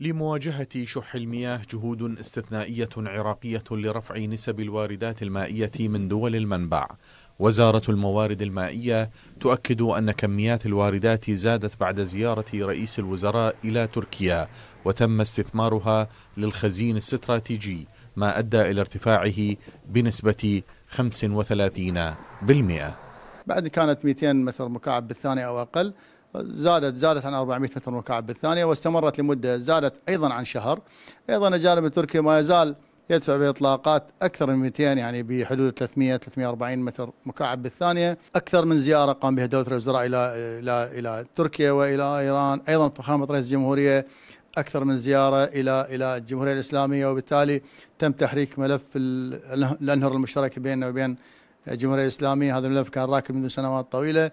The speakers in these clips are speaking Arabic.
لمواجهة شح المياه جهود استثنائية عراقية لرفع نسب الواردات المائية من دول المنبع وزارة الموارد المائية تؤكد أن كميات الواردات زادت بعد زيارة رئيس الوزراء إلى تركيا وتم استثمارها للخزين الاستراتيجي ما أدى إلى ارتفاعه بنسبة 35% بعد كانت 200 متر مكعب بالثانية أو أقل زادت زادت عن 400 متر مكعب بالثانيه واستمرت لمده زادت ايضا عن شهر ايضا الجانب التركي ما يزال يدفع باطلاقات اكثر من 200 يعني بحدود 300 340 متر مكعب بالثانيه، اكثر من زياره قام بها دوله الوزراء الى الى الى تركيا والى ايران، ايضا فخامه رئيس الجمهوريه اكثر من زياره الى الى الجمهوريه الاسلاميه وبالتالي تم تحريك ملف الانهر المشتركه بيننا وبين الجمهوريه الاسلاميه، هذا الملف كان راكب منذ سنوات طويله،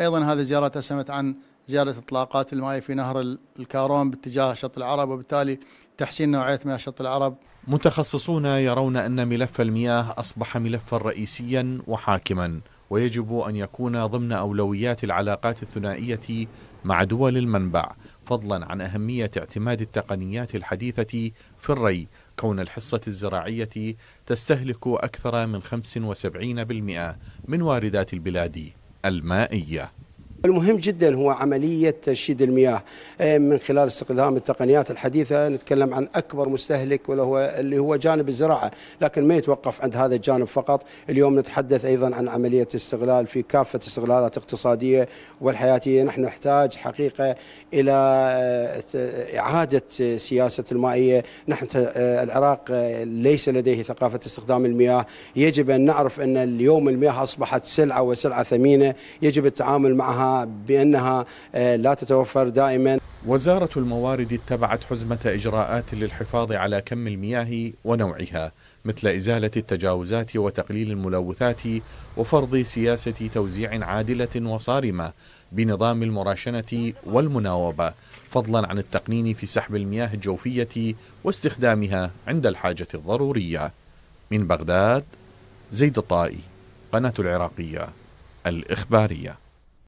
أيضا هذه الزيارة تسمت عن زيادة إطلاقات الماء في نهر الكارون باتجاه شط العرب وبالتالي تحسين نوعية مياه شط العرب متخصصون يرون أن ملف المياه أصبح ملفا رئيسيا وحاكما ويجب أن يكون ضمن أولويات العلاقات الثنائية مع دول المنبع فضلا عن أهمية اعتماد التقنيات الحديثة في الري كون الحصة الزراعية تستهلك أكثر من 75% من واردات البلاد المائية المهم جدا هو عملية تشييد المياه آه، من خلال استخدام التقنيات الحديثة نتكلم عن أكبر مستهلك وهو اللي هو جانب الزراعة لكن ما يتوقف عند هذا الجانب فقط اليوم نتحدث أيضا عن عملية استغلال في كافة استغلالات اقتصادية والحياتية نحن نحتاج حقيقة إلى آه، إعادة سياسة المائية نحن آه، العراق ليس لديه ثقافة استخدام المياه يجب أن نعرف أن اليوم المياه أصبحت سلعة وسلعة ثمينة يجب التعامل معها بأنها آه، لا تتوفر دائما وزارة الموارد اتبعت حزمة إجراءات للحفاظ على كم المياه ونوعها مثل إزالة التجاوزات وتقليل الملوثات وفرض سياسة توزيع عادلة وصارمة بنظام المراشنة والمناوبة فضلا عن التقنين في سحب المياه الجوفية واستخدامها عند الحاجة الضرورية من بغداد زيد الطائي قناة العراقية الإخبارية